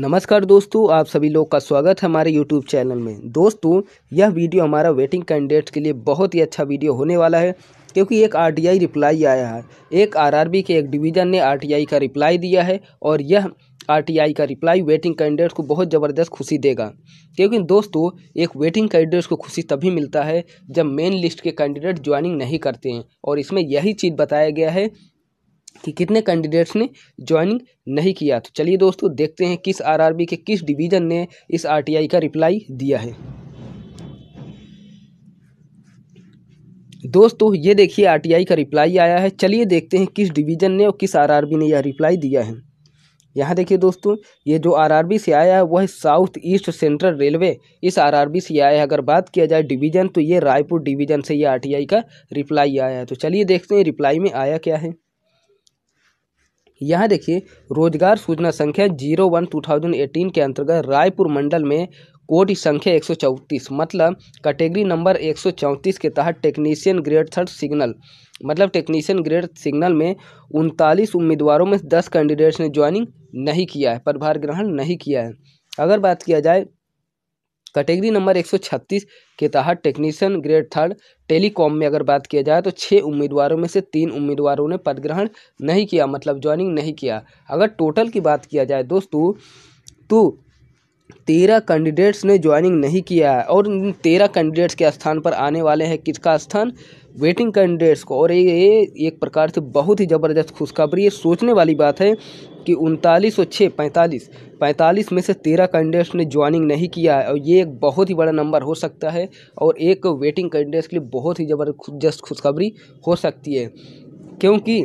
नमस्कार दोस्तों आप सभी लोग का स्वागत है हमारे यूट्यूब चैनल में दोस्तों यह वीडियो हमारा वेटिंग कैंडिडेट्स के लिए बहुत ही अच्छा वीडियो होने वाला है क्योंकि एक आरटीआई रिप्लाई आया है एक आरआरबी के एक डिवीज़न ने आरटीआई का रिप्लाई दिया है और यह आरटीआई का रिप्लाई वेटिंग कैंडिडेट्स को बहुत ज़बरदस्त खुशी देगा क्योंकि दोस्तों एक वेटिंग कैंडिडेट्स को खुशी तभी मिलता है जब मेन लिस्ट के कैंडिडेट ज्वाइनिंग नहीं करते हैं और इसमें यही चीज़ बताया गया है कि कितने कैंडिडेट्स ने ज्वाइनिंग नहीं किया तो चलिए दोस्तों देखते हैं किस आरआरबी के किस डिवीज़न ने इस आरटीआई का रिप्लाई दिया है दोस्तों ये देखिए आरटीआई का रिप्लाई आया है चलिए देखते हैं किस डिवीज़न ने और किस आरआरबी ने यह रिप्लाई दिया है यहाँ देखिए दोस्तों ये जो आरआरबी से आया है वह साउथ ईस्ट सेंट्रल रेलवे इस आरआरबी से आया है अगर बात किया जाए डिवीज़न तो ये रायपुर डिवीज़न से ये आरटीआई का रिप्लाई आया है तो चलिए देखते हैं रिप्लाई में आया क्या है यहाँ देखिए रोजगार सूचना संख्या zero one two thousand eighteen के अंतर्गत रायपुर मंडल में कोड संख्या एक सौ चौंतीस मतलब कैटेगरी नंबर एक सौ चौंतीस के तहत टेक्नीशियन ग्रेड थर्ड सिग्नल मतलब टेक्नीशियन ग्रेड सिग्नल में उनतालीस उम्मीदवारों में दस कैंडिडेट्स ने ज्वाइनिंग नहीं किया है पदभार ग्रहण नहीं किया है अगर बात किया जाए कैटेगरी नंबर 136 के तहत टेक्नीशियन ग्रेड थर्ड टेलीकॉम में अगर बात किया जाए तो छः उम्मीदवारों में से तीन उम्मीदवारों ने पद ग्रहण नहीं किया मतलब ज्वाइनिंग नहीं किया अगर टोटल की बात किया जाए दोस्तों तो तेरह कैंडिडेट्स ने ज्वाइनिंग नहीं किया है और तेरह कैंडिडेट्स के स्थान पर आने वाले हैं किसका स्थान वेटिंग कैंडिडेट्स को और ये एक प्रकार से बहुत ही ज़बरदस्त खुशखबरी है सोचने वाली बात है कि उनतालीस सौ छः पैंतालीस पैंतालीस में से तेरह कैंडिडेट्स ने ज्वाइनिंग नहीं किया है और ये एक बहुत ही बड़ा नंबर हो सकता है और एक वेटिंग कैंडिडेट्स के लिए बहुत ही ज़बरदस्त खुशखबरी हो सकती है क्योंकि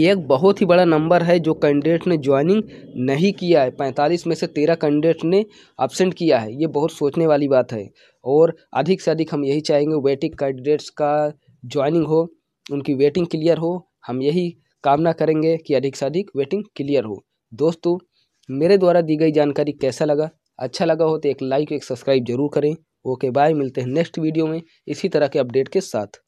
ये एक बहुत ही बड़ा नंबर है जो कैंडिडेट ने ज्वाइनिंग नहीं किया है पैंतालीस में से तेरह कैंडिडेट ने एबसेंट किया है ये बहुत सोचने वाली बात है और अधिक से अधिक हम यही चाहेंगे वेटिंग कैंडिडेट्स का ज्वाइनिंग हो उनकी वेटिंग क्लियर हो हम यही कामना करेंगे कि अधिक से अधिक वेटिंग क्लियर हो दोस्तों मेरे द्वारा दी गई जानकारी कैसा लगा अच्छा लगा हो तो एक लाइक एक सब्सक्राइब जरूर करें ओके बाय मिलते हैं नेक्स्ट वीडियो में इसी तरह के अपडेट के साथ